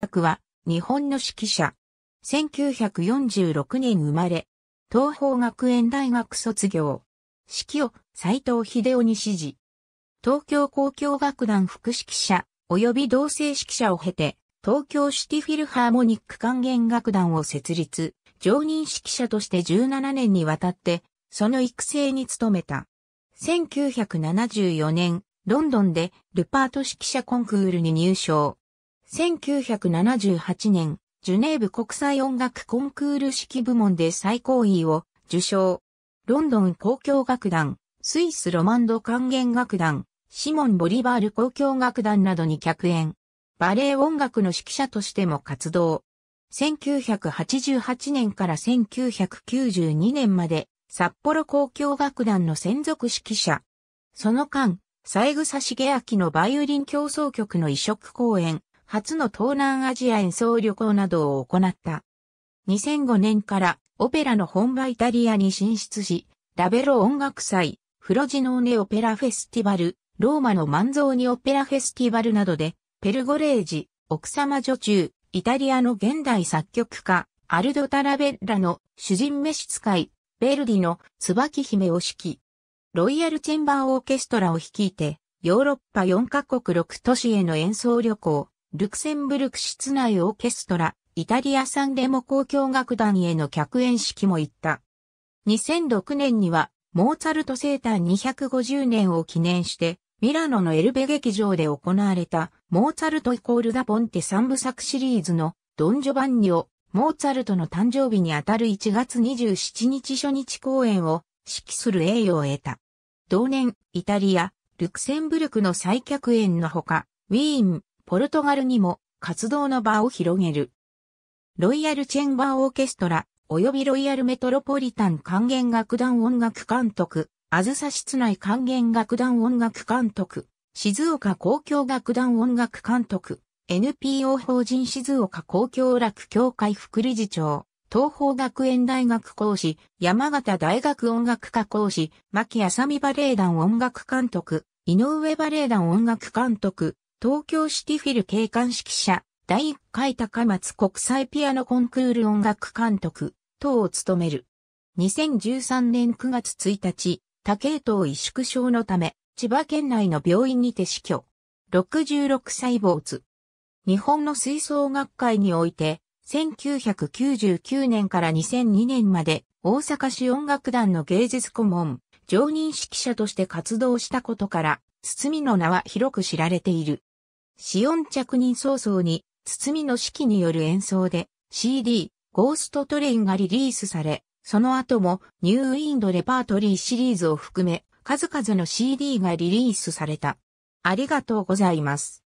作は日本の指揮者。1946年生まれ、東方学園大学卒業。指揮を斎藤秀夫に指示。東京交響楽団副指揮者及び同性指揮者を経て、東京シティフィルハーモニック管弦楽団を設立、常任指揮者として17年にわたって、その育成に努めた。1974年、ロンドンでルパート指揮者コンクールに入賞。1978年、ジュネーブ国際音楽コンクール式部門で最高位を受賞。ロンドン交響楽団、スイスロマンド管弦楽団、シモン・ボリバール交響楽団などに客演。バレエ音楽の指揮者としても活動。1988年から1992年まで札幌交響楽団の専属指揮者。その間、三枝重明のバイオリン競争曲の移植公演、初の東南アジア演奏旅行などを行った。2005年からオペラの本場イタリアに進出し、ラベロ音楽祭、フロジノーネオペラフェスティバル、ローマの万ーにオペラフェスティバルなどで、ペルゴレージ、奥様女中、イタリアの現代作曲家、アルド・タラベッラの主人召使い、ベルディの椿姫を指揮。ロイヤルチェンバーオーケストラを率いて、ヨーロッパ4カ国6都市への演奏旅行、ルクセンブルク室内オーケストラ、イタリア産デモ交響楽団への客演式も行った。2006年には、モーツァルト生誕250年を記念して、ミラノのエルベ劇場で行われた、モーツァルトイコールダポンテ三部作シリーズの、ドン・ジョバンニオ、モーツァルトの誕生日にあたる1月27日初日公演を、指揮する栄誉を得た。同年、イタリア、ルクセンブルクの再客演のほか、ウィーン、ポルトガルにも活動の場を広げる。ロイヤルチェンバーオーケストラ、及びロイヤルメトロポリタン管弦楽団音楽監督、あずさ室内管弦楽団音楽監督、静岡公共楽団音楽監督、NPO 法人静岡公共楽協会副理事長、東方学園大学講師、山形大学音楽科講師、牧浅見バレエ団音楽監督、井上バレエ団音楽監督、東京シティフィル景観指揮者、第1回高松国際ピアノコンクール音楽監督、等を務める。2013年9月1日、多系統萎縮症のため、千葉県内の病院にて死去。66歳没。日本の吹奏楽会において、1999年から2002年まで、大阪市音楽団の芸術顧問、常任指揮者として活動したことから、堤の名は広く知られている。シオン着任早々に、包みの指揮による演奏で CD、ゴーストトレインがリリースされ、その後もニューウィンドレパートリーシリーズを含め、数々の CD がリリースされた。ありがとうございます。